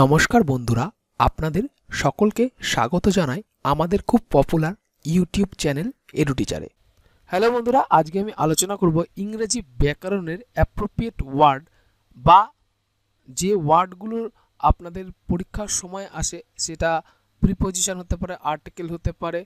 নমস্কার বন্ধুরা আপনাদের সকলকে স্বাগত জানাই আমাদের খুব পপুলার ইউটিউব চ্যানেল এডুটিচারে টিচারে হ্যালো বন্ধুরা আজকে আমি আলোচনা করব ইংরেজি ব্যাকরণের অ্যাপ্রোপ্রিয়েট ওয়ার্ড বা যে ওয়ার্ডগুলোর আপনাদের পরীক্ষার সময় আসে সেটা প্রিপোজিশন হতে পারে আর্টিকেল হতে পারে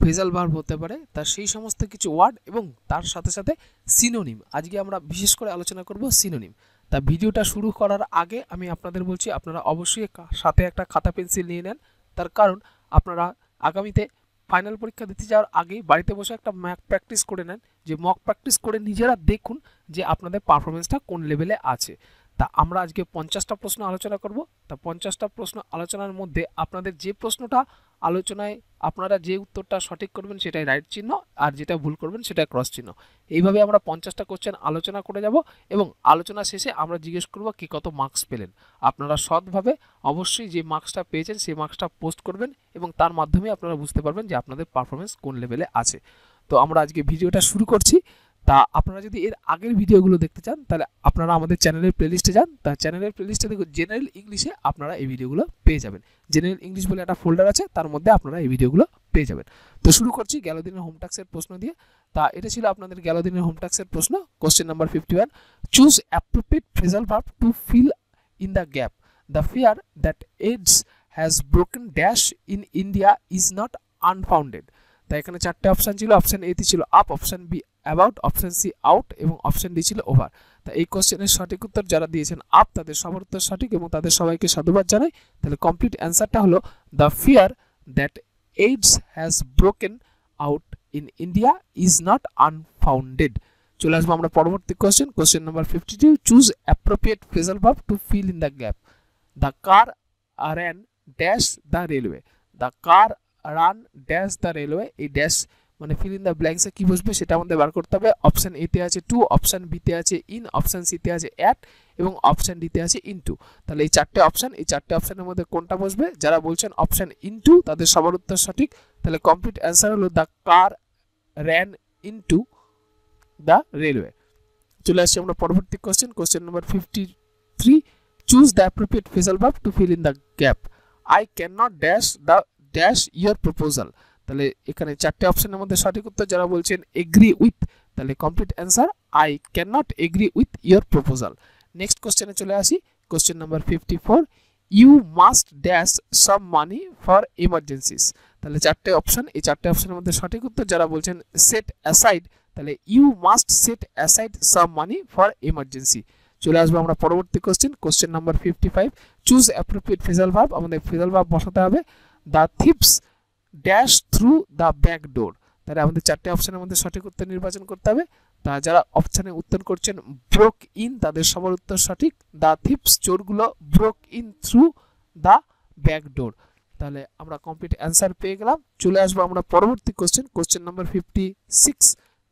ফেজাল ভার্ব হতে পারে তার সেই সমস্ত কিছু ওয়ার্ড এবং তার সাথে সাথে সিনোনিম আজকে আমরা বিশেষ করে আলোচনা করব সিনোনিম তা ভিডিওটা শুরু করার আগে আমি আপনাদের বলছি আপনারা অবশ্যই সাথে একটা খাতা পেন্সিল নিয়ে নেন তার কারণ আপনারা আগামীতে ফাইনাল পরীক্ষা দিতে যাওয়ার আগেই বাড়িতে বসে একটা ম্যাক প্র্যাকটিস করে নেন যে মক প্র্যাকটিস করে নিজেরা দেখুন যে আপনাদের পারফরমেন্সটা কোন লেভেলে আছে তা আমরা আজকে পঞ্চাশটা প্রশ্ন আলোচনা করব তা পঞ্চাশটা প্রশ্ন আলোচনার মধ্যে আপনাদের যে প্রশ্নটা আলোচনায় আপনারা যে উত্তরটা সঠিক করবেন সেটাই রাইট চিহ্ন আর যেটা ভুল করবেন সেটা ক্রস চিহ্ন এইভাবে আমরা পঞ্চাশটা কোশ্চেন আলোচনা করে যাব এবং আলোচনা শেষে আমরা জিজ্ঞেস করব কি কত মার্কস পেলেন আপনারা সৎভাবে অবশ্যই যে মার্কসটা পেয়েছেন সেই মার্কসটা পোস্ট করবেন এবং তার মাধ্যমে আপনারা বুঝতে পারবেন যে আপনাদের পারফরমেন্স কোন লেভেলে আছে তো আমরা আজকে ভিডিওটা শুরু করছি তা আপনারা যদি এর আগের ভিডিওগুলো দেখতে চান তাহলে আপনারা আমাদের চ্যানেলের প্লেলিস্টে যান তা চ্যানেলের প্লেলিস্টে দেখুন জেনারেল ইংলিশে আপনারা এই ভিডিওগুলো পেয়ে যাবেন জেনারেল ইংলিশ বলে একটা ফোল্ডার আছে তার মধ্যে আপনারা এই ভিডিওগুলো পেয়ে যাবেন তো শুরু করছি গ্যালোদিনের হোমটাক্সের প্রশ্ন দিয়ে তা এটা ছিল আপনাদের গ্যালোদিনের হোমটাক্সের প্রশ্ন question number fifty one choose appropriate phrasal verb to fill in the gap the fear that AIDS has broken dash in India is not unfounded তাই এখানে চারটে অপশান ছিল অপশান এতে ছিল up option B about option C out এবং option D ছিল over তা এই কোশ্চেনের সঠিক উত্তর যারা দিয়েছেন আপ তাদের সবার উত্তর সঠিক এবং তাদের সবাইকে সাধুবাদ জানাই তাহলে কমপ্লিট অ্যান্সারটা হলো the fear that AIDS has broken out in India is not unfounded চলে আসবো আমরা পরবর্তী question question number fifty two choose appropriate phrasal verb to fill in the gap the car ran dash the railway the car ran dash the railway এই dash মানে fill in the ব্ল্যাঙ্কসে কী বসবে সেটা আমাদের বার করতে হবে অপশান এতে আছে টু অপশান বিতে আছে ইন অপশান সিতে আছে অ্যাট এবং অপশান ডিতে আছে ইন্টু তাহলে এই চারটে অপশান এই চারটে অপশানের মধ্যে কোনটা বসবে যারা বলছেন অপশান ইনটু তাদের সবার উত্তর সঠিক তাহলে কমপ্লিট অ্যান্সার হলো the car ran into the railway চলে আসছি আমরা পরবর্তী question question number fifty three choose the appropriate phrasal verb to fill in the gap I can not dash the dash your proposal তাহলে এখানে চারটে অপশনের মধ্যে সঠিক উত্তর যারা বলছেন এগ্রি উইথ তাহলে complete answer I can not agree with your proposal next কোশ্চেনে চলে আসি question number fifty four you must dash some money for emergencies তাহলে চারটে অপশন এই চারটে অপশনের মধ্যে সঠিক উত্তর যারা বলছেন সেট অ্যাসাইড তাহলে you must set aside some money for emergency চলে আসবো আমরা পরবর্তী question question number fifty five choose appropriate phrasal verb আমাদের ফিজাল ভাব বসাতে হবে the thieves dash through the back door তাহলে আমাদের চারটে অপশানের মধ্যে সঠিক উত্তর নির্বাচন করতে হবে তা যারা অপশানে উত্তর করছেন ব্রোক ইন তাদের সবার উত্তর সঠিক দ্য থিপস চোরগুলো broke in through the back door তাহলে আমরা কমপ্লিট অ্যান্সার পেয়ে গেলাম চলে আসবো আমরা পরবর্তী question question number fifty six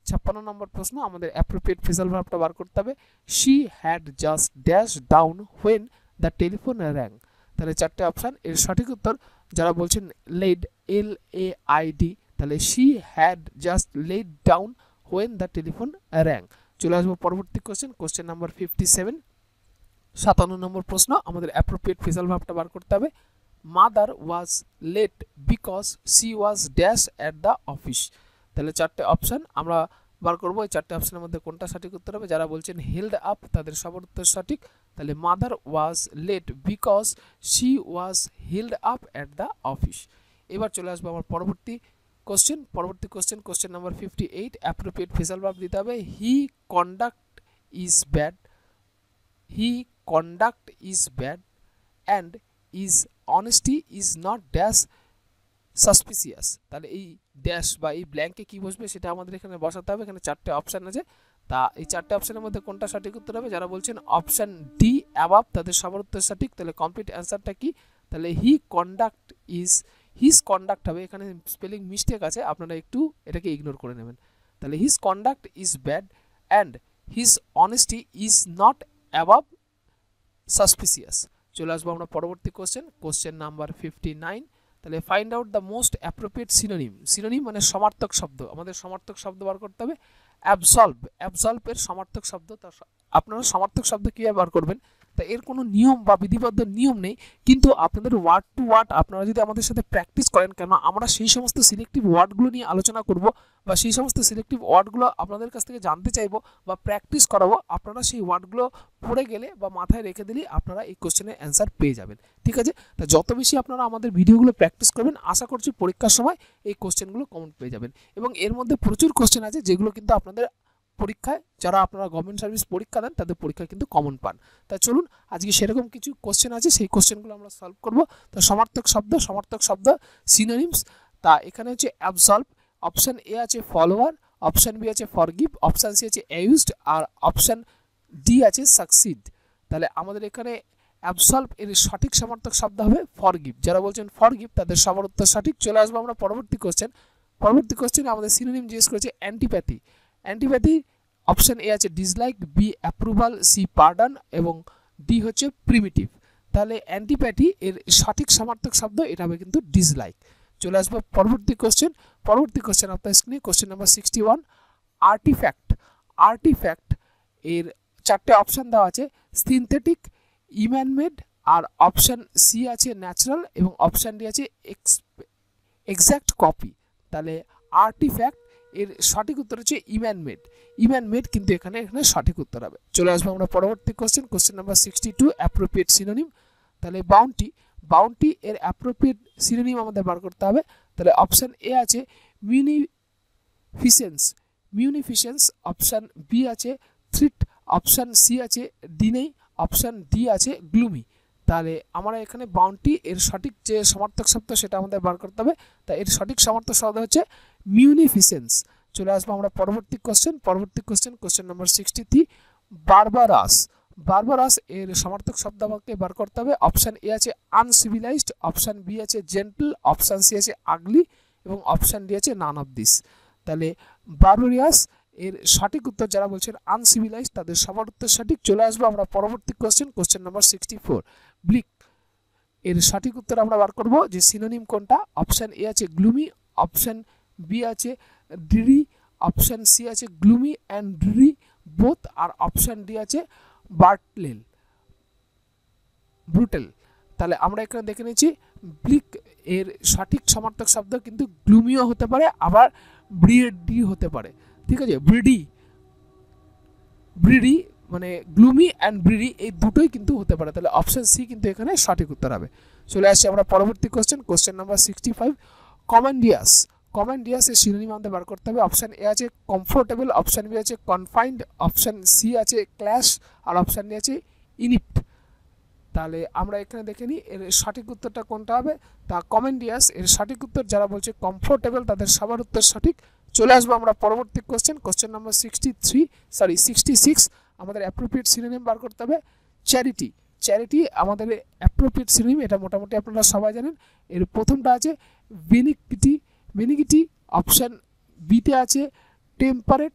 ছাপ্পান্ন নম্বর প্রশ্ন আমাদের অ্যাপ্রোপ্রিয়েট ফিজাল ভাবটা বার করতে হবে she had just dash down when the telephone rang তাহলে চারটে অপশান এর সঠিক উত্তর যারা বলছেন laid L A I D তাহলে she had just laid down when the telephone rang চলে আসবো পরবর্তী question question number fifty seven সাতান্ন নম্বর প্রশ্ন আমাদের অ্যাপ্রোপ্রিয়েট ফিজাল ভাবটা বার করতে হবে mother was late because she was dash at the office তাহলে চারটে অপশান আমরা বার করবো এই চারটে অপশানের মধ্যে কোনটা সঠিক উত্তর হবে যারা বলছেন হেল্ড আপ তাদের সবার উত্তর সঠিক তাহলে mother was late because she was held up at the office এবার চলে আসবো আমার পরবর্তী কোশ্চেন পরবর্তী question question number fifty eight appropriate phrasal verb দিতে হবে he conduct is bad he conduct is bad and is honesty is not dash suspicious তাহলে এই ড্যাশ বা এই ব্ল্যাঙ্কে কী বসবে সেটা আমাদের এখানে বসাতে হবে এখানে চারটে অপশান আছে তা এই চারটে অপশানের মধ্যে কোনটা সঠিক উত্তর হবে যারা বলছেন অপশান ডি অ্যাবাব তাদের সবার উত্তর সঠিক তাহলে কমপ্লিট অ্যান্সারটা কি তাহলে he conduct is his conduct হবে এখানে স্পেলিং মিস্টেক আছে আপনারা একটু এটাকে ইগনোর করে নেবেন তাহলে his conduct is bad and his honesty is not above suspicious চলে আসবো আমরা পরবর্তী question question number fifty nine তাহলে find out the most appropriate synonym synonym মানে সমার্থক শব্দ আমাদের সমার্থক শব্দ বার করতে হবে অ্যাবসলভ অ্যাবসলভের সমার্থক শব্দ আপনারা সমার্থক শব্দ কীভাবে ব্যবহার করবেন তা এর কোনো নিয়ম বা বিধিবদ্ধ নিয়ম নেই কিন্তু আপনাদের ওয়ার্ড টু ওয়ার্ড আপনারা যদি আমাদের সাথে প্র্যাকটিস করেন কেন আমরা সেই সমস্ত সিলেক্টিভ ওয়ার্ডগুলো নিয়ে আলোচনা করব বা সেই সমস্ত সিলেক্টিভ ওয়ার্ডগুলো আপনাদের কাছ থেকে জানতে চাইবো বা প্র্যাকটিস করাবো আপনারা সেই ওয়ার্ডগুলো পড়ে গেলে বা মাথায় রেখে দিলেই আপনারা এই কোশ্চেনের অ্যান্সার পেয়ে যাবেন ঠিক আছে তা যত বেশি আপনারা আমাদের ভিডিওগুলো প্র্যাকটিস করবেন আশা করছি পরীক্ষার সময় এই কোশ্চেনগুলো কমন পেয়ে যাবেন এবং এর মধ্যে প্রচুর কোশ্চেন আছে যেগুলো কিন্তু আপনাদের পরীক্ষায় যারা আপনারা গভর্নমেন্ট সার্ভিস পরীক্ষা দেন তাদের পরীক্ষায় কিন্তু কমন পান তাই চলুন আজকে সেরকম কিছু কোশ্চেন আছে সেই কোশ্চেনগুলো আমরা সলভ করব তা সমার্থক শব্দ সমার্থক শব্দ সিনোনিমস তা এখানে হচ্ছে অ্যাবসলভ অপশান এ আছে ফলোয়ার অপশান বি আছে ফরগিভ অপশান সি আছে অ্যাউজড আর অপশান ডি আছে সাকসিড তাহলে আমাদের এখানে অ্যাবসলভ এর সঠিক সমার্থক শব্দ হবে ফরগিভ যারা বলছেন ফরগিভ তাদের সমর্থ সঠিক চলে আসবো আমরা পরবর্তী কোশ্চেন পরবর্তী কোশ্চেন আমাদের সিনোনিম জিজ্ঞেস করেছে অ্যান্টিপ্যাথি অ্যান্টিপ্যাথি অপশান এ আছে dislike B approval C pardon এবং ডি হচ্ছে প্রিমিটিভ তাহলে অ্যান্টিপ্যাথি এর সঠিক সমার্থক শব্দ এটা হবে কিন্তু ডিসলাইক চলে আসবো পরবর্তী কোশ্চেন পরবর্তী কোশ্চেন আপনার স্ক্রিনে question number sixty one artifact artifact এর চারটে অপশান দেওয়া আছে সিনথেটিক ইম্যানমেড আর অপশান সি আছে ন্যাচারাল এবং অপশান ডি আছে এক্স এক্স্যাক্ট কপি তাহলে আর্টিফ্যাক্ট এর সঠিক উত্তর হচ্ছে ইম্যান মেড ইম্যান মেড কিন্তু এখানে এখানে সঠিক উত্তর হবে চলে আসবো আমরা পরবর্তী question question number sixty two appropriate synonym তাহলে বাউন্টি বাউন্টি এর অ্যাপ্রোপ্রিয়েট সিনোনিম আমাদের বার করতে হবে তাহলে অপশান এ আছে মিউনিফিসেন্স মিউনিফিসেন্স অপশান বি আছে থ্রিট অপশান সি আছে ডিনেই অপশান ডি আছে গ্লুমি তাহলে আমরা এখানে বাউন্ডটি এর সঠিক যে সমার্থক শব্দ সেটা আমাদের বার করতে হবে তা এর সঠিক সমর্থক শব্দ হচ্ছে মিউনিফিসেন্স চলে আসবো আমরা পরবর্তী কোশ্চেন পরবর্তী question question number sixty three barbarous barbarous এর সমর্থক শব্দ আমাকে বার করতে হবে অপশান এ আছে আনসিভিলাইজড অপশান বি আছে জেন্টল অপশান সি আছে আগলি এবং অপশান ডি আছে নান অফ দিস তাহলে বারবারিয়াস এর সঠিক উত্তর যারা বলছেন আনসিভিলাইজ তাদের সবার উত্তর সঠিক চলে আসবো আমরা পরবর্তী question question number sixty four bleak এর সঠিক উত্তর আমরা বার করব যে সিনোনিম কোনটা অপশান এ আছে গ্লুমি অপশান বি আছে ড্রি অপশান সি আছে গ্লুমি অ্যান্ড ড্রি বোথ আর অপশান ডি আছে বার্টলেল ব্রুটেল তাহলে আমরা এখানে দেখে নিয়েছি ব্লিক এর সঠিক সমার্থক শব্দ কিন্তু গ্লুমিও হতে পারে আবার ডি হতে পারে ঠিক আছে ব্রিডি ব্রিডি মানে গ্লুমি অ্যান্ড ব্রিডি এই দুটোই কিন্তু হতে পারে তাহলে অপশান সি কিন্তু এখানে সঠিক উত্তর হবে চলে আসছি আমরা পরবর্তী question question number sixty five commodious commodious এর সিনোনিম আমাদের বার করতে হবে অপশান এ আছে কমফোর্টেবল অপশান বি আছে কনফাইন্ড অপশান সি আছে ক্ল্যাশ আর অপশান ডি আছে ইনিপ্ট তাহলে আমরা এখানে দেখে নিই এর সঠিক উত্তরটা কোনটা হবে তা কমেন্ডিয়াস এর সঠিক উত্তর যারা বলছে কমফোর্টেবল তাদের সবার উত্তর সঠিক চলে আসবো আমরা পরবর্তী question question number sixty three sorry sixty six আমাদের অ্যাপ্রোপ্রিয়েট সিনোনিম বার করতে হবে চ্যারিটি চ্যারিটি আমাদের অ্যাপ্রোপ্রিয়েট সিনোনিম এটা মোটামুটি আপনারা সবাই জানেন এর প্রথমটা আছে বেনিকিটি বেনিকিটি অপশান বিতে আছে টেম্পারেট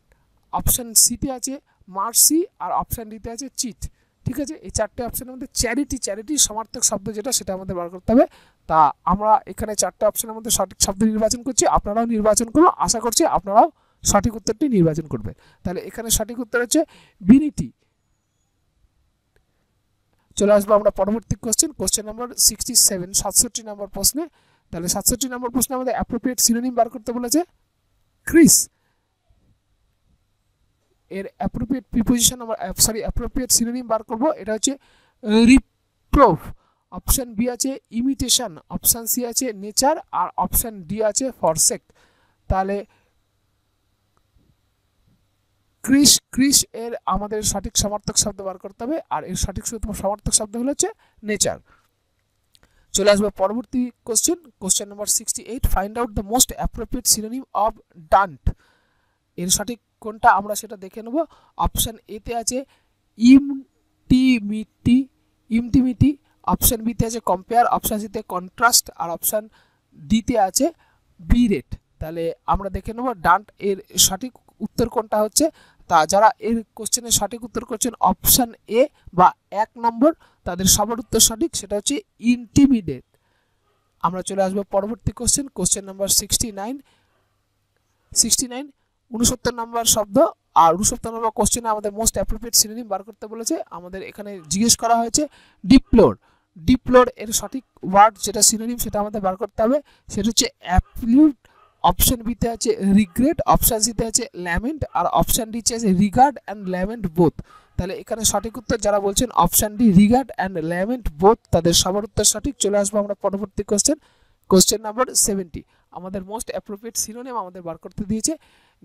অপশান সিতে আছে মার্সি আর অপশান ডিতে আছে চিট ঠিক আছে এই চারটে অপশানের মধ্যে চ্যারিটি চ্যারিটি সমার্থক শব্দ যেটা সেটা আমাদের বার করতে হবে তা আমরা এখানে চারটে অপশানের মধ্যে সঠিক শব্দ নির্বাচন করছি আপনারাও নির্বাচন করুন আশা করছি আপনারাও সঠিক উত্তরটি নির্বাচন করবে তাহলে এখানে সঠিক উত্তর হচ্ছে বিনিটি চলে আসবো আমরা পরবর্তী question question number sixty seven সাতষট্টি নম্বর প্রশ্নে তাহলে সাতষট্টি নম্বর প্রশ্নে আমাদের অ্যাপ্রোপ্রিয়েট সিনোনিম বার করতে বলেছে ক্রিস এর অ্যাপ্রোপ্রিয়েট প্রিপোজিশন আমার সরি অ্যাপ্রোপ্রিয়েট সিনোনিম বার করব এটা হচ্ছে রিপ্রোভ অপশান বি আছে ইমিটেশন অপশান সি আছে নেচার আর অপশান ডি আছে ফরসেক তাহলে ক্রিস ক্রিস এর আমাদের সঠিক সমার্থক শব্দ বার করতে হবে আর এর সঠিক সমার্থক শব্দ হলো হচ্ছে নেচার চলে আসবে পরবর্তী question question number sixty eight find out the most appropriate synonym of daunt এর সঠিক কোনটা আমরা সেটা দেখে নেব অপশান এতে আছে ইমটিমিটি ইমটিমিটি অপশান বিতে আছে কম্পেয়ার অপশান সিতে কন্ট্রাস্ট আর অপশান ডিতে আছে বি রেট তাহলে আমরা দেখে নেব ডান্ট এর সঠিক উত্তর কোনটা হচ্ছে তা যারা এর কোশ্চেনের সঠিক উত্তর করছেন অপশান এ বা এক নম্বর তাদের সবার উত্তর সঠিক সেটা হচ্ছে ইন্টিমিডেট আমরা চলে আসবো পরবর্তী question question number sixty nine sixty nine উনসত্তর নম্বর শব্দ আর উনসত্তর নম্বর কোশ্চেনে আমাদের মোস্ট অ্যাপ্রোপ্রিয়েট সিনোনিম বার করতে বলেছে আমাদের এখানে জিজ্ঞেস করা হয়েছে ডিপ্লোর ডিপ্লোর এর সঠিক ওয়ার্ড যেটা সিনোনিম সেটা আমাদের বার করতে হবে সেটা হচ্ছে অ্যাপলিউট অপশন বিতে আছে রিগ্রেট অপশান সিতে আছে ল্যামেন্ট আর অপশান ডি আছে রিগার্ড অ্যান্ড ল্যামেন্ট বোথ তাহলে এখানে সঠিক উত্তর যারা বলছেন option D regard and lament both তাদের সবার উত্তর সঠিক চলে আসবো আমরা পরবর্তী কোশ্চেন কোশ্চেন নাম্বার সেভেন্টি আমাদের মোস্ট অ্যাপ্রোপ্রিয়েট সিনোনেম আমাদের বার করতে দিয়েছে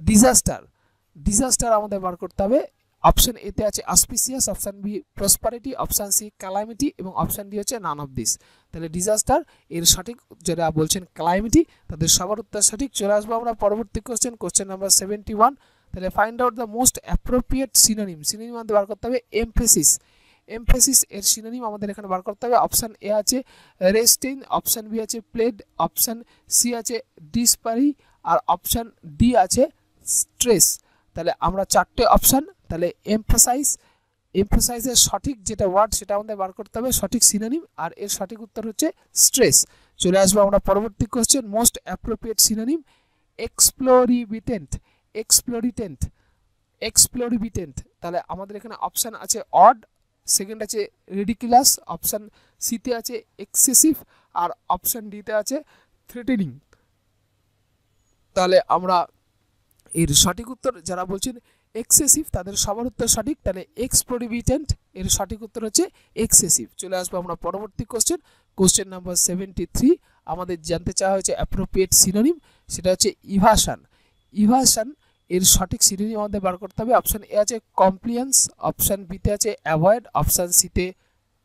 ডিজাস্টার ডিজাস্টার আমাদের বার করতে হবে অপশন এতে আছে auspicious option B prosperity option C calamity এবং অপশন ডি হচ্ছে নান অফ দিস তাহলে ডিজাস্টার এর সঠিক যারা বলছেন ক্যালামিটি তাদের সবার উত্তর সঠিক চলে আসবো আমরা পরবর্তী question question number seventy one তাহলে find out the most appropriate synonym synonym আমাদের বার করতে হবে এমফেসিস এমফেসিস এর সিনোনিম আমাদের এখানে বার করতে হবে অপশান এ আছে রেস্টিন অপশান বি আছে প্লেড অপশান সি আছে ডিসপারি আর অপশান ডি আছে স্ট্রেস তাহলে আমরা চারটে অপশান তাহলে এমফোসাইজ এমফোসাইজের সঠিক যেটা ওয়ার্ড সেটা আমাদের বার করতে হবে সঠিক সিনোনিম আর এর সঠিক উত্তর হচ্ছে স্ট্রেস চলে আসবো আমরা পরবর্তী question most appropriate synonym exorbitant exorbitant exorbitant তাহলে আমাদের এখানে অপশান আছে অড সেকেন্ড আছে রেডিকুলাস অপশান সিতে আছে এক্সেসিভ আর অপশান ডিতে আছে থ্রেটেনিং তাহলে আমরা এর সঠিক উত্তর যারা বলছেন এক্সেসিভ তাদের সবার উত্তর সঠিক তাহলে এক্স প্রোডিভিডেন্ট এর সঠিক উত্তর হচ্ছে এক্সেসিভ চলে আসবো আমরা পরবর্তী question question number seventy three আমাদের জানতে চাওয়া হয়েছে অ্যাপ্রোপ্রিয়েট সিনোনিম সেটা হচ্ছে ইভাসান ইভাসান এর সঠিক সিনোনিম আমাদের বার করতে হবে অপশান এ আছে কমপ্লিয়েন্স অপশান বিতে আছে অ্যাভয়েড অপশান সিতে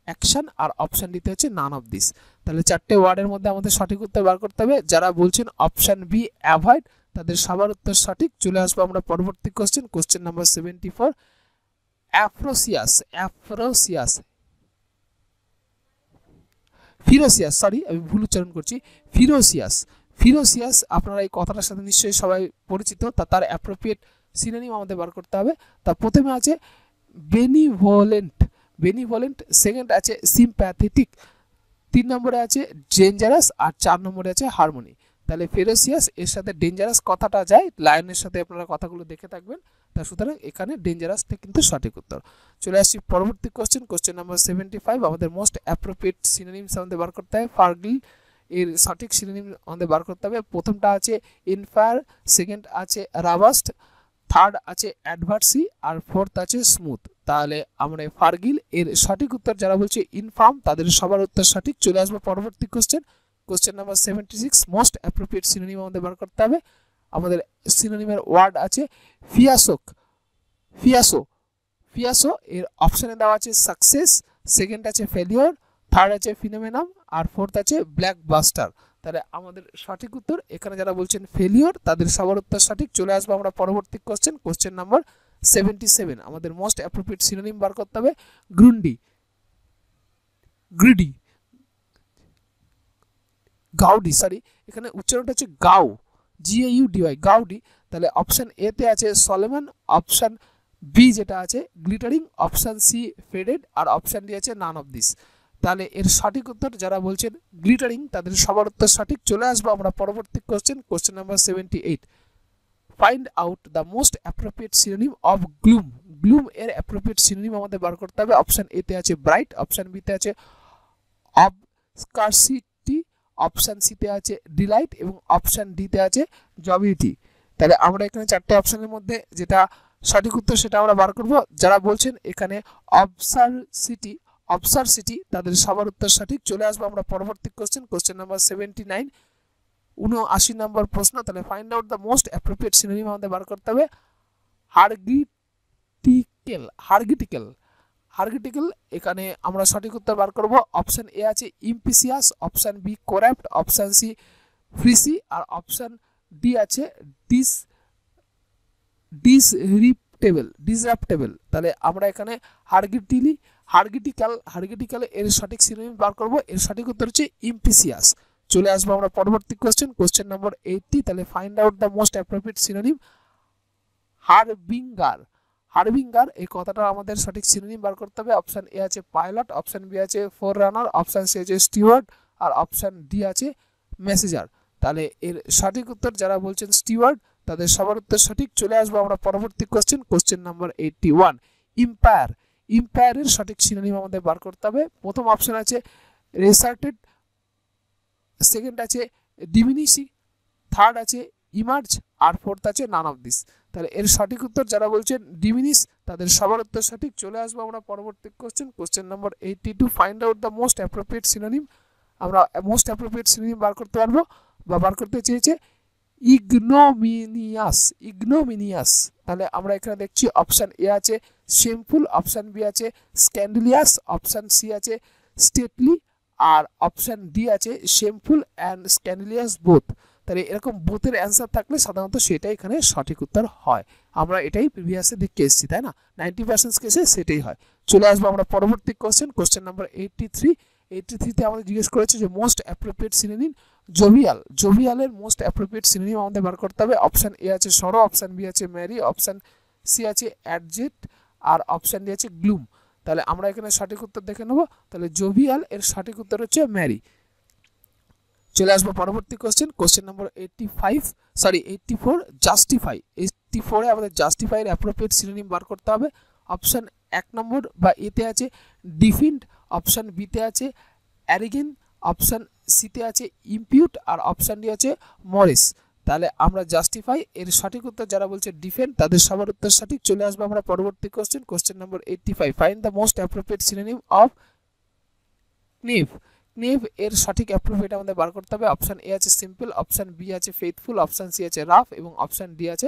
অ্যাকশান আর অপশান ডিতে হচ্ছে নান অফ দিস তাহলে চারটে ওয়ার্ডের মধ্যে আমাদের সঠিক উত্তর বার করতে হবে যারা বলছেন অপশান বি অ্যাভয়েড তাদের সবার উত্তর সঠিক চলে আসবো আমরা পরবর্তী question question number seventy four atrocious atrocious ferocious sorry আমি ভুল উচ্চারণ করছি ফিরোসিয়াস ফিরোসিয়াস আপনারা এই কথাটার সাথে নিশ্চয়ই সবাই পরিচিত তা তার অ্যাপ্রোপ্রিয়েট সিনোনিম আমাদের বার করতে হবে তা প্রথমে আছে বেনিভোলেন্ট বেনিভোলেন্ট সেকেন্ড আছে সিম্প্যাথেটিক তিন নম্বরে আছে ডেঞ্জারাস আর চার নম্বরে আছে হারমোনি তাহলে ফেরোসিয়াস এর সাথে ডেঞ্জারাস কথাটা যায় লায়নের সাথে আপনারা কথাগুলো দেখে থাকবেন তা সুতরাং এখানে ডেঞ্জারাসটা কিন্তু সঠিক উত্তর চলে আসছি পরবর্তী question question number seventy five আমাদের মোস্ট অ্যাপ্রোপ্রিয়েট সিনোনিমস আমাদের বার করতে হয় ফার্গিল এর সঠিক সিনোনিম আমাদের বার করতে হবে প্রথমটা আছে ইনফায়ার সেকেন্ড আছে রাবাস্ট থার্ড আছে অ্যাডভার্সি আর ফোর্থ আছে স্মুথ তাহলে আমরা ফার্গিল এর সঠিক উত্তর যারা বলছে ইনফার্ম তাদের সবার উত্তর সঠিক চলে আসবে পরবর্তী question question number seventy six most appropriate synonym আমাদের বার করতে হবে আমাদের সিনোনিমের ওয়ার্ড আছে ফিয়াসোক ফিয়াসো ফিয়াসো এর অপশানে দেওয়া আছে সাকসেস সেকেন্ড আছে ফেলিওর থার্ড আছে ফিনোমেনাম আর ফোর্থ আছে ব্ল্যাক বাস্টার তাহলে আমাদের সঠিক উত্তর এখানে যারা বলছেন ফেলিওর তাদের সবার উত্তর সঠিক চলে আসবো আমরা পরবর্তী question question number seventy seven আমাদের মোস্ট অ্যাপ্রোপ্রিয়েট সিনোনিম বার করতে হবে গ্রুন্ডি গ্রিডি গাউডি সরি এখানে উচ্চারণটা হচ্ছে গাউ G A U D Y gaudy তাহলে অপশান এতে আছে সলেমন অপশান বি যেটা আছে গ্লিটারিং অপশান সি ফেডেড আর অপশান ডি আছে নান অফ দিস তাহলে এর সঠিক উত্তর যারা বলছেন গ্লিটারিং তাদের সবার উত্তর সঠিক চলে আসবো আমরা পরবর্তী question question number seventy eight find out the most appropriate synonym of gloom gloom এর অ্যাপ্রোপ্রিয়েট সিনোনিম আমাদের বার করতে হবে অপশান এতে আছে ব্রাইট অপশান বিতে আছে অবস্কার্সিট অপশান সিতে আছে ডিলাইট এবং অপশান ডিতে আছে জবিউটি তাহলে আমরা এখানে চারটে অপশানের মধ্যে যেটা সঠিক উত্তর সেটা আমরা বার করব যারা বলছেন এখানে অবসার সিটি অবসার সিটি তাদের সবার উত্তর সঠিক চলে আসবো আমরা পরবর্তী question question number seventy nine উনআশি নম্বর প্রশ্ন তাহলে find out the most appropriate synonym আমাদের বার করতে হবে হার্গিটিকেল হার্গিটিকেল হার্গিটিকেল এখানে আমরা সঠিক উত্তর বার করব অপশান এ আছে ইম্পিসিয়াস option B corrupt option C ফ্রিসি আর অপশান ডি আছে ডিস ডিসরিপটেবল ডিসরাপটেবল তাহলে আমরা এখানে হার্গিটিলি হার্গিটিক্যাল হার্গিটিক্যাল এর সঠিক সিনোনিম বার করব এর সঠিক উত্তর হচ্ছে ইম্পিসিয়াস চলে আসবো আমরা পরবর্তী কোশ্চেন কোশ্চেন নম্বর এইটটি তাহলে find out the most appropriate synonym harbinger harbinger এই কথাটা আমাদের সঠিক সিনোনিম বার করতে হবে অপশান এ আছে পাইলট অপশান বি আছে ফোর রানার অপশান সি আছে স্টিওয়ার্ড আর অপশান ডি আছে মেসেজার তাহলে এর সঠিক উত্তর যারা বলছেন স্টিওয়ার্ড তাদের সবার উত্তর সঠিক চলে আসবো আমরা পরবর্তী question question number eighty one impair ইম্পায়ারের সঠিক সিনোনিম আমাদের বার করতে হবে প্রথম অপশন আছে রেসার্টেড সেকেন্ড আছে ডিমিনিসি থার্ড আছে ইমার্জ আর ফোর্থ আছে নান অফ দিস তাহলে এর সঠিক উত্তর যারা বলছেন ডিমিনিস তাদের সবার উত্তর সঠিক চলে আসবো আমরা পরবর্তী question question number eighty two find out the most appropriate synonym আমরা মোস্ট অ্যাপ্রোপ্রিয়েট সিনোনিম বার করতে পারবো বা বার করতে চেয়েছে ইগনোমিনিয়াস ইগনোমিনিয়াস তাহলে আমরা এখানে দেখছি অপশান এ আছে সিম্পল অপশান বি আছে স্ক্যান্ডেলিয়াস অপশান সি আছে স্টেটলি আর অপশান ডি আছে সিম্পল অ্যান্ড স্ক্যান্ডেলিয়াস বোথ তাহলে এরকম বুথের অ্যান্সার থাকলে সাধারণত সেটাই এখানে সঠিক উত্তর হয় আমরা এটাই প্রিভিয়াসে দেখে এসেছি তাই না নাইনটি পার্সেন্ট কেসে সেটাই হয় চলে আসবো আমরা পরবর্তী question question number eighty three eighty থ্রিতে আমাদের জিজ্ঞেস করেছে যে মোস্ট অ্যাপ্রোপ্রিয়েট সিনোনিম জোভিয়াল জোভিয়ালের মোস্ট অ্যাপ্রোপ্রিয়েট সিনোনিম আমাদের বার করতে হবে অপশান এ আছে সরো অপশান বি আছে ম্যারি অপশান সি আছে অ্যাডজেট আর অপশান ডি আছে গ্লুম তাহলে আমরা এখানে সঠিক উত্তর দেখে নেব তাহলে জোভিয়াল এর সঠিক উত্তর হচ্ছে ম্যারি চলে আসবো পরবর্তী question question number eighty five sorry eighty four justify eighty ফোরে আমাদের জাস্টিফাইয়ের অ্যাপ্রোপ্রিয়েট সিনোনিম বার করতে হবে অপশান এক নম্বর বা এতে আছে ডিফিন্ড অপশান বিতে আছে অ্যারিগেন অপশান সিতে আছে ইম্পিউট আর অপশান ডি আছে মরিস তাহলে আমরা জাস্টিফাই এর সঠিক উত্তর যারা বলছে ডিফেন্ড তাদের সবার উত্তর সঠিক চলে আসবে আমরা পরবর্তী question question number eighty five find the most appropriate synonym of naive naive এর সঠিক অ্যাপ্রুভেট আমাদের বার করতে হবে অপশান এ আছে সিম্পল অপশান বি আছে ফেথফুল অপশান সি আছে রাফ এবং অপশান ডি আছে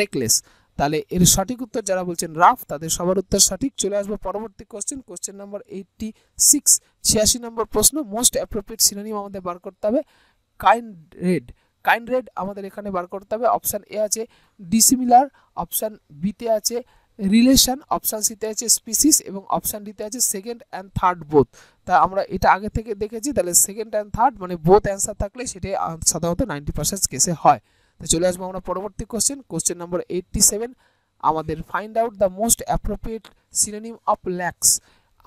রেকলেস তাহলে এর সঠিক উত্তর যারা বলছেন রাফ তাদের সবার উত্তর সঠিক চলে আসবো পরবর্তী question question number eighty six ছিয়াশি নম্বর প্রশ্ন মোস্ট অ্যাপ্রোপ্রিয়েট সিনোনিম আমাদের বার করতে হবে কাইন্ড রেড কাইন্ড রেড আমাদের এখানে বার করতে হবে অপশান এ আছে ডিসিমিলার অপশান বিতে আছে রিলেশন অপশান সিতে আছে স্পিসিস এবং অপশান ডিতে আছে সেকেন্ড অ্যান্ড থার্ড বোথ তা আমরা এটা আগে থেকে দেখেছি তাহলে সেকেন্ড অ্যান্ড থার্ড মানে বোথ অ্যান্সার থাকলে সেটাই সাধারণত নাইনটি পার্সেন্ট কেসে হয় তো চলে আসবো আমরা পরবর্তী question question number eighty seven আমাদের find out the most appropriate synonym of lax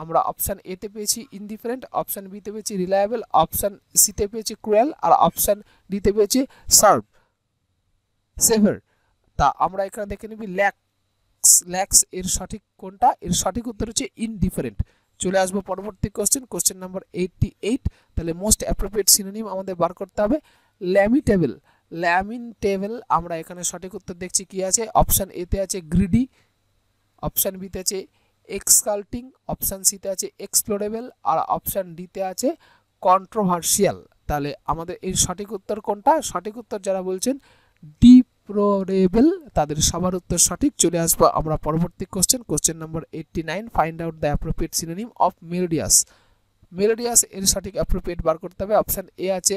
আমরা অপশান এতে পেয়েছি ইনডিফারেন্ট অপশান বিতে পেয়েছি রিলায়েবল অপশান সিতে পেয়েছি ক্রুয়েল আর অপশান ডিতে পেয়েছি সার্ভ সেভার তা আমরা এখানে দেখে নিবি ল্যাক ল্যাক্স ল্যাক্স এর সঠিক কোনটা এর সঠিক উত্তর হচ্ছে ইনডিফারেন্ট চলে আসবো পরবর্তী question question number eighty eight তাহলে মোস্ট অ্যাপ্রোপ্রিয়েট সিনোনিম আমাদের বার করতে হবে ল্যামিটেবল ল্যামিন টেবল আমরা এখানে সঠিক উত্তর দেখছি কি আছে অপশান এতে আছে গ্রিডি অপশান বিতে আছে এক্সকাল্টিং অপশান সিতে আছে এক্সপ্লোরেবল আর অপশান ডিতে আছে কন্ট্রোভার্সিয়াল তাহলে আমাদের এর সঠিক উত্তর কোনটা সঠিক উত্তর যারা বলছেন ডি প্রোরেবল তাদের সবার উত্তর সঠিক চলে আসবো আমরা পরবর্তী question question number eighty nine find out the appropriate synonym of melodious melodious এর সঠিক অ্যাপ্রোপ্রিয়েট বার করতে হবে অপশান এ আছে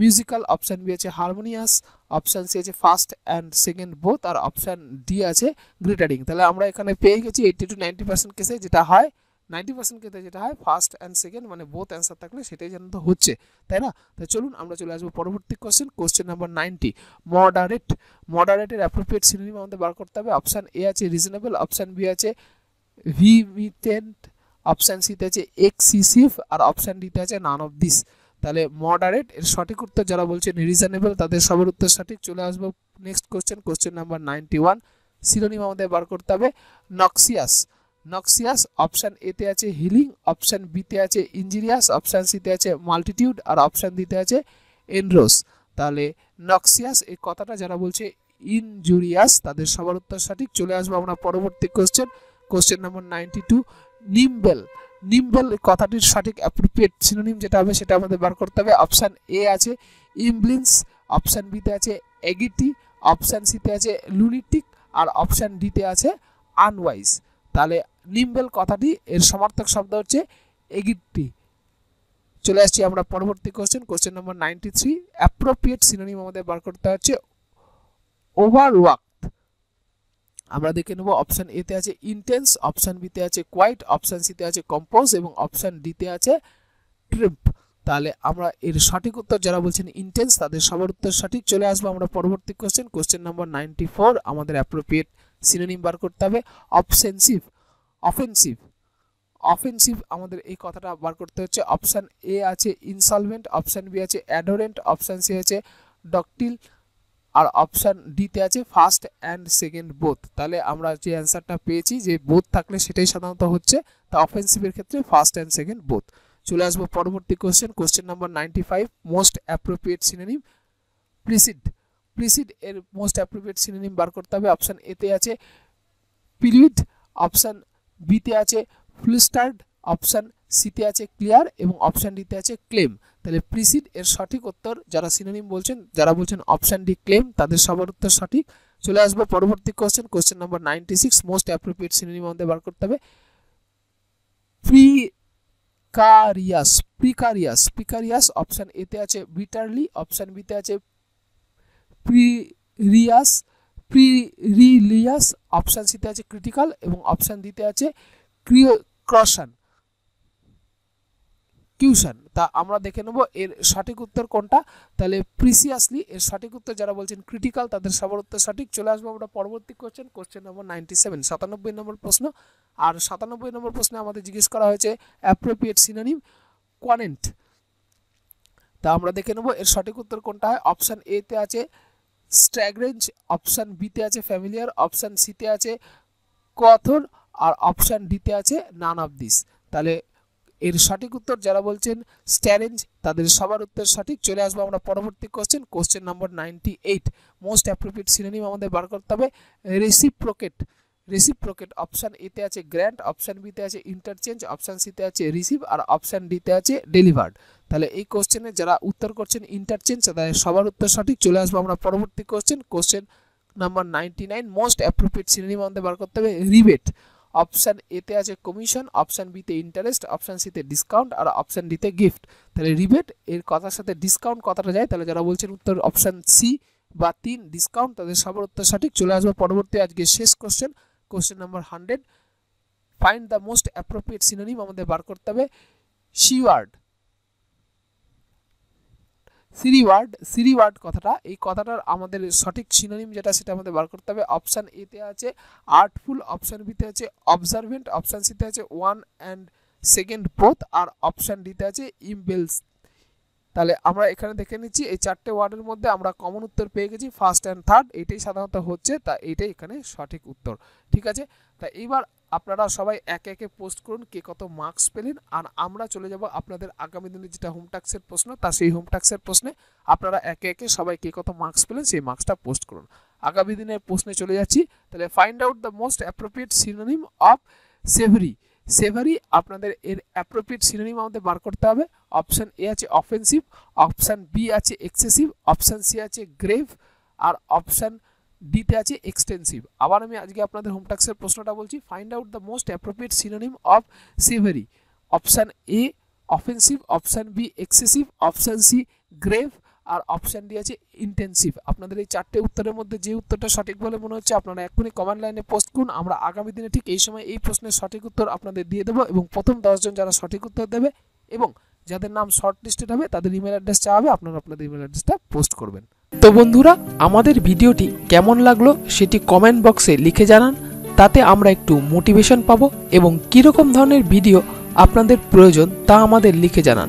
মিউজিক্যাল অপশান বি আছে হারমোনিয়াস অপশান সি আছে ফার্স্ট অ্যান্ড সেকেন্ড বোথ আর অপশান ডি আছে গ্রিটারিং তাহলে আমরা এখানে পেয়ে গেছি এইটটি টু নাইনটি পার্সেন্ট কেসে যেটা হয় নাইনটি পার্সেন্ট ক্ষেত্রে যেটা হয় ফার্স্ট অ্যান্ড সেকেন্ড মানে বোথ অ্যান্সার থাকলে সেটাই যেন তো হচ্ছে তাই না তাই চলুন আমরা চলে আসবো পরবর্তী question question number ninety moderate মডারেটের অ্যাপ্রোপ্রিয়েট সিনোনিম আমাদের বার করতে হবে অপশান এ আছে রিজনেবল অপশান বি আছে ভিমিটেন্ট অপশান সিতে আছে এক্সিসিভ আর অপশান ডিতে আছে নান অফ দিস তাহলে মডারেট এর সঠিক উত্তর যারা বলছেন রিজনেবল তাদের সবার উত্তর সঠিক চলে আসবো next question question number ninety one synonym আমাদের বার করতে হবে নক্সিয়াস নক্সিয়াস অপশান এতে আছে হিলিং অপশান বিতে আছে ইঞ্জিরিয়াস অপশান সিতে আছে মাল্টিটিউড আর অপশান দিতে আছে এনরোস তাহলে নক্সিয়াস এই কথাটা যারা বলছে ইনজুরিয়াস তাদের সবার উত্তর সঠিক চলে আসবো আমরা পরবর্তী question question number ninety two nimble nimble কথাটির সঠিক অ্যাপ্রোপ্রিয়েট সিনোনিম যেটা হবে সেটা আমাদের বার করতে হবে অপশান এ আছে ইমব্লিন্স অপশান বিতে আছে এগিটি অপশান সিতে আছে লুনিটিক আর অপশান ডিতে আছে আনওয়াইজ তাহলে নিম্বেল কথাটি এর সমার্থক শব্দ হচ্ছে এগিট্টি চলে আসছি আমরা পরবর্তী question question number ninety three appropriate synonym আমাদের বার করতে হচ্ছে ওভার আমরা দেখে নেব অপশান এতে আছে ইন্টেন্স অপশান বিতে আছে কোয়াইট অপশন সিতে আছে কম্পোজ এবং অপশান ডিতে আছে ট্রিপ তাহলে আমরা এর সঠিক উত্তর যারা বলছেন ইন্টেন্স তাদের সবার উত্তর সঠিক চলে আসবো আমরা পরবর্তী question question number ninety four আমাদের অ্যাপ্রোপ্রিয়েট সিনোনিম বার করতে হবে অবসেন্সিভ অফেন্সিভ অফেন্সিভ আমাদের এই কথাটা বার করতে হচ্ছে অপশান এ আছে ইনসলভেন্ট অপশান বি আছে অ্যাডোরেন্ট অপশান সি আছে ডকটিল আর অপশান ডিতে আছে ফার্স্ট অ্যান্ড সেকেন্ড বোথ তাহলে আমরা যে অ্যান্সারটা পেয়েছি যে বোথ থাকলে সেটাই সাধারণত হচ্ছে তা অফেন্সিভের ক্ষেত্রে ফার্স্ট অ্যান্ড সেকেন্ড বোথ চলে আসবো পরবর্তী question question number ninety five most appropriate synonym precede precede এর মোস্ট অ্যাপ্রোপ্রিয়েট সিনোনিম বার করতে হবে অপশান এতে আছে পিলিড অপশান বিতে আছে ফ্লিস্টার্ড অপশান সিতে আছে ক্লিয়ার এবং অপশান ডিতে আছে ক্লেম তাহলে প্রিসিড এর সঠিক উত্তর যারা সিনোনিম বলছেন যারা বলছেন অপশান ডি ক্লেম তাদের সবার উত্তর সঠিক চলে আসবো পরবর্তী question question number ninety six most appropriate synonym আমাদের বার করতে হবে প্রিকারিয়াস প্রিকারিয়াস প্রিকারিয়াস অপশান এতে আছে বিটারলি অপশান বিতে আছে প্রিরিয়াস প্রিলিয়াস অপশান সিতে আছে ক্রিটিক্যাল এবং অপশান দিতে আছে ক্রিয় ক্রশন কিউশন তা আমরা দেখে নেব এর সঠিক উত্তর কোনটা তাহলে প্রিসিয়াসলি এর সঠিক উত্তর যারা বলছেন ক্রিটিক্যাল তাদের সবার উত্তর সঠিক চলে আসবো আমরা পরবর্তী question question number ninety seven সাতানব্বই নম্বর প্রশ্ন আর সাতানব্বই নম্বর প্রশ্নে আমাদের জিজ্ঞেস করা হয়েছে অ্যাপ্রোপ্রিয়েট সিনানিম কোয়ানেন্ট তা আমরা দেখে নেব এর সঠিক উত্তর কোনটা হয় অপশান এতে আছে স্ট্যাগরেঞ্জ অপশান বিতে আছে ফ্যামিলিয়ার অপশান সিতে আছে কথন আর অপশান ডিতে আছে নান অফ দিস তাহলে এর সঠিক উত্তর যারা বলছেন স্ট্যারেঞ্জ তাদের সবার উত্তর সঠিক চলে আসবো আমরা পরবর্তী question question number ninety eight most appropriate synonym আমাদের বার করতে হবে রেসিপ্রোকেট রেসিপ্রোকেট অপশান এতে আছে গ্র্যান্ট অপশান বিতে আছে ইন্টারচেঞ্জ অপশান সিতে আছে রিসিভ আর অপশান ডিতে আছে ডেলিভার্ড তাহলে এই কোশ্চেনে যারা উত্তর করছেন ইন্টারচেঞ্জ তাদের সবার উত্তর সঠিক চলে আসবো আমরা পরবর্তী question question number ninety nine most appropriate synonym আমাদের বার করতে হবে রিবেট অপশান এতে আছে কমিশন অপশান বিতে ইন্টারেস্ট অপশান সিতে ডিসকাউন্ট আর অপশান ডিতে গিফট তাহলে রিবেট এর কথার সাথে ডিসকাউন্ট কথাটা যায় তাহলে যারা বলছেন উত্তর অপশান সি বা তিন ডিসকাউন্ট তাদের সবার উত্তর সঠিক চলে আসবো পরবর্তী আজকে শেষ question question number hundred find the most appropriate synonym আমাদের বার করতে হবে সি ওয়ার্ড সিরি ওয়ার্ড সিরি ওয়ার্ড কথাটা এই কথাটার আমাদের সঠিক সিনোনিম যেটা সেটা আমাদের বার করতে হবে অপশান এতে আছে আর্টফুল অপশান বিতে আছে অবজারভেন্ট অপশান সিতে আছে ওয়ান অ্যান্ড সেকেন্ড বোথ আর অপশান ডিতে আছে ইমবেলস তাহলে আমরা এখানে দেখে নিচ্ছি এই চারটে ওয়ার্ডের মধ্যে আমরা কমন উত্তর পেয়ে গেছি ফার্স্ট অ্যান্ড থার্ড এটাই সাধারণত হচ্ছে তা এটাই এখানে সঠিক উত্তর ঠিক আছে তা এইবার আপনারা সবাই একে একে পোস্ট করুন কে কত মার্কস পেলেন আর আমরা চলে যাব আপনাদের আগামী দিনে যেটা হোম ট্যাক্সের প্রশ্ন তা সেই হোম ট্যাক্সের প্রশ্নে আপনারা একে একে সবাই কে কত মার্কস পেলেন সেই মার্কসটা পোস্ট করুন আগামী দিনের প্রশ্নে চলে যাচ্ছি তাহলে find out the most appropriate synonym of severe severe আপনাদের এর অ্যাপ্রোপ্রিয়েট সিনোনিম আমাদের বার করতে হবে অপশান এ আছে অফেন্সিভ অপশান বি আছে এক্সেসিভ অপশান সি আছে গ্রেভ আর অপশান ডিতে আছে এক্সটেন্সিভ আবার আমি আজকে আপনাদের হোমটাক্সের প্রশ্নটা বলছি find out the most appropriate synonym of severe option A offensive option B excessive option C grave আর অপশান দিয়েছে ইন্টেন্সিভ আপনাদের এই চারটে উত্তরের মধ্যে যে উত্তরটা সঠিক বলে মনে হচ্ছে আপনারা এক্ষুনি কমেন্ট লাইনে পোস্ট করুন আমরা আগামী দিনে ঠিক এই সময় এই প্রশ্নের সঠিক উত্তর আপনাদের দিয়ে দেবো এবং প্রথম দশজন যারা সঠিক উত্তর দেবে এবং যাদের নাম শর্ট লিস্টেড হবে তাদের ইমেল অ্যাড্রেস চাওয়া হবে আপনারা আপনাদের ইমেল অ্যাড্রেসটা পোস্ট করবেন তো বন্ধুরা আমাদের ভিডিওটি কেমন লাগলো সেটি কমেন্ট বক্সে লিখে জানান তাতে আমরা একটু মোটিভেশন পাবো এবং কীরকম ধরনের ভিডিও আপনাদের প্রয়োজন তা আমাদের লিখে জানান